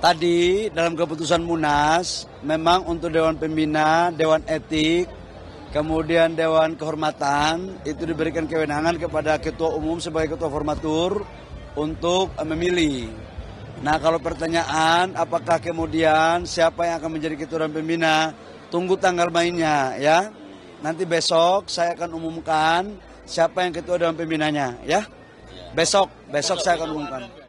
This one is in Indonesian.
Tadi dalam keputusan Munas memang untuk Dewan Pembina, Dewan Etik, kemudian Dewan Kehormatan itu diberikan kewenangan kepada Ketua Umum sebagai Ketua Formatur untuk eh, memilih. Nah kalau pertanyaan apakah kemudian siapa yang akan menjadi Ketua Dewan Pembina, tunggu tanggal mainnya ya. Nanti besok saya akan umumkan siapa yang Ketua Dewan Pembinanya ya. Besok, besok saya akan umumkan.